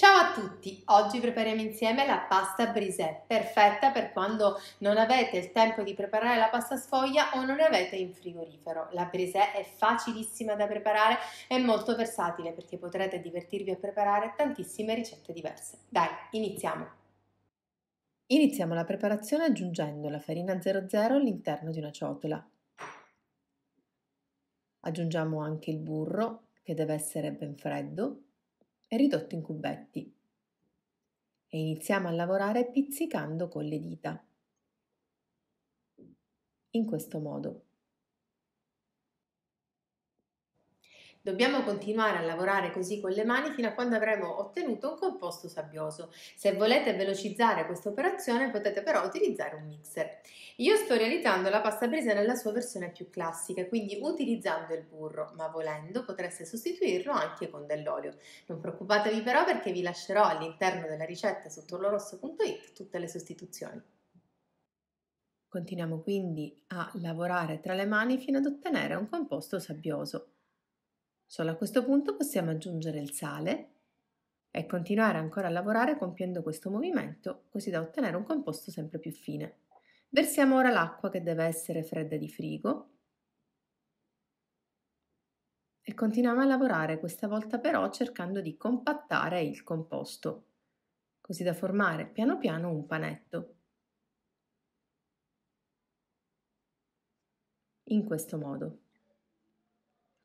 Ciao a tutti! Oggi prepariamo insieme la pasta brisè, perfetta per quando non avete il tempo di preparare la pasta sfoglia o non avete in frigorifero. La brisè è facilissima da preparare e molto versatile perché potrete divertirvi a preparare tantissime ricette diverse. Dai, iniziamo! Iniziamo la preparazione aggiungendo la farina 00 all'interno di una ciotola. Aggiungiamo anche il burro, che deve essere ben freddo, e ridotto in cubetti. E iniziamo a lavorare pizzicando con le dita. In questo modo. Dobbiamo continuare a lavorare così con le mani fino a quando avremo ottenuto un composto sabbioso. Se volete velocizzare questa operazione potete però utilizzare un mixer. Io sto realizzando la pasta brisa nella sua versione più classica, quindi utilizzando il burro, ma volendo potreste sostituirlo anche con dell'olio. Non preoccupatevi però perché vi lascerò all'interno della ricetta su torlorosso.it tutte le sostituzioni. Continuiamo quindi a lavorare tra le mani fino ad ottenere un composto sabbioso. Solo a questo punto possiamo aggiungere il sale e continuare ancora a lavorare compiendo questo movimento così da ottenere un composto sempre più fine. Versiamo ora l'acqua che deve essere fredda di frigo e continuiamo a lavorare questa volta però cercando di compattare il composto così da formare piano piano un panetto. In questo modo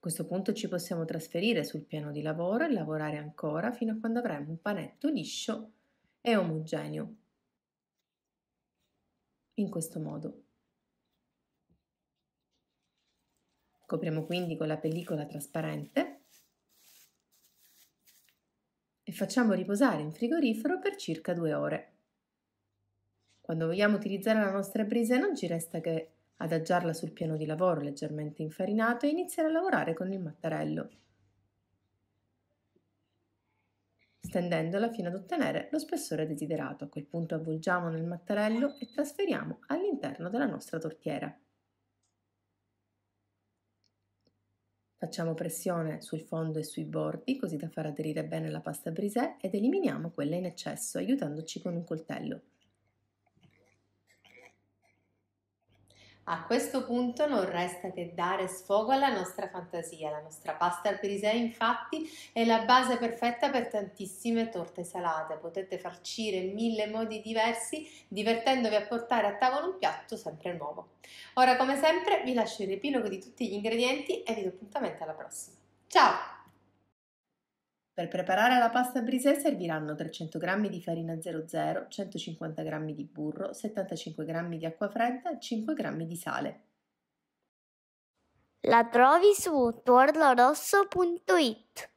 questo punto ci possiamo trasferire sul piano di lavoro e lavorare ancora fino a quando avremo un panetto liscio e omogeneo. In questo modo. Copriamo quindi con la pellicola trasparente e facciamo riposare in frigorifero per circa due ore. Quando vogliamo utilizzare la nostra brisa non ci resta che adagiarla sul piano di lavoro leggermente infarinato e iniziare a lavorare con il mattarello, stendendola fino ad ottenere lo spessore desiderato. A quel punto avvolgiamo nel mattarello e trasferiamo all'interno della nostra tortiera. Facciamo pressione sul fondo e sui bordi così da far aderire bene la pasta brisè ed eliminiamo quella in eccesso aiutandoci con un coltello. A questo punto non resta che dare sfogo alla nostra fantasia. La nostra pasta al perisè infatti è la base perfetta per tantissime torte salate. Potete farcire in mille modi diversi divertendovi a portare a tavola un piatto sempre nuovo. Ora come sempre vi lascio il riepilogo di tutti gli ingredienti e vi do appuntamento alla prossima. Ciao! Per preparare la pasta brisè serviranno 300 g di farina 00, 150 g di burro, 75 g di acqua fredda e 5 g di sale. La trovi su tuorlorosso.it